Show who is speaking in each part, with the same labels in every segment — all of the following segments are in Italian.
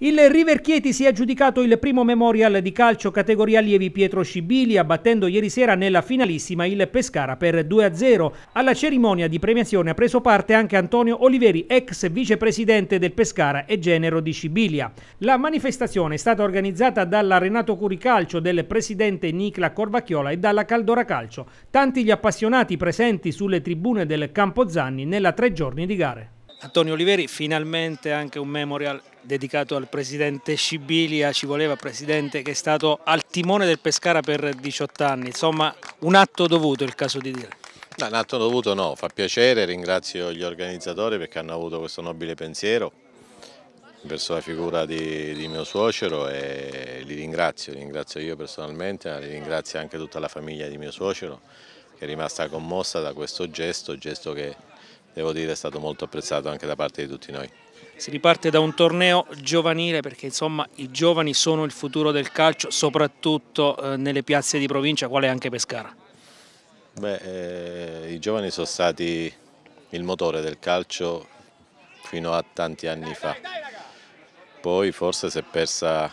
Speaker 1: Il River Chieti si è aggiudicato il primo memorial di calcio categoria allievi Pietro Scibili, abbattendo ieri sera nella finalissima il Pescara per 2-0. Alla cerimonia di premiazione ha preso parte anche Antonio Oliveri, ex vicepresidente del Pescara e genero di Scibilia. La manifestazione è stata organizzata dalla Renato Curicalcio del presidente Nicla Corvacchiola e dalla Caldora Calcio. Tanti gli appassionati presenti sulle tribune del Campo Zanni nella tre giorni di gare. Antonio Oliveri, finalmente anche un memorial dedicato al presidente Scibilia, ci voleva presidente che è stato al timone del Pescara per 18 anni, insomma un atto dovuto il caso di dire.
Speaker 2: No, un atto dovuto no, fa piacere, ringrazio gli organizzatori perché hanno avuto questo nobile pensiero verso la figura di, di mio suocero e li ringrazio, li ringrazio io personalmente, ma li ringrazio anche tutta la famiglia di mio suocero che è rimasta commossa da questo gesto, gesto che devo dire è stato molto apprezzato anche da parte di tutti noi.
Speaker 1: Si riparte da un torneo giovanile perché insomma i giovani sono il futuro del calcio, soprattutto eh, nelle piazze di provincia, quale anche Pescara?
Speaker 2: Beh, eh, i giovani sono stati il motore del calcio fino a tanti anni fa, poi forse si è persa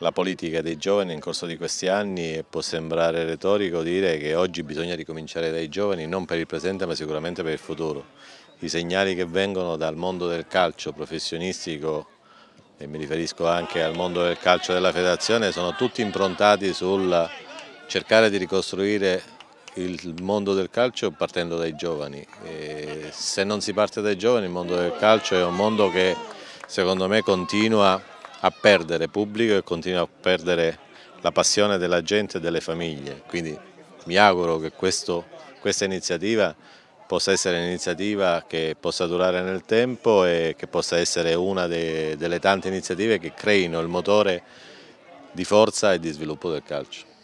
Speaker 2: la politica dei giovani nel corso di questi anni può sembrare retorico dire che oggi bisogna ricominciare dai giovani non per il presente ma sicuramente per il futuro. I segnali che vengono dal mondo del calcio professionistico e mi riferisco anche al mondo del calcio della federazione sono tutti improntati sul cercare di ricostruire il mondo del calcio partendo dai giovani. E se non si parte dai giovani il mondo del calcio è un mondo che secondo me continua a a perdere pubblico e continua a perdere la passione della gente e delle famiglie. Quindi mi auguro che questo, questa iniziativa possa essere un'iniziativa che possa durare nel tempo e che possa essere una de, delle tante iniziative che creino il motore di forza e di sviluppo del calcio.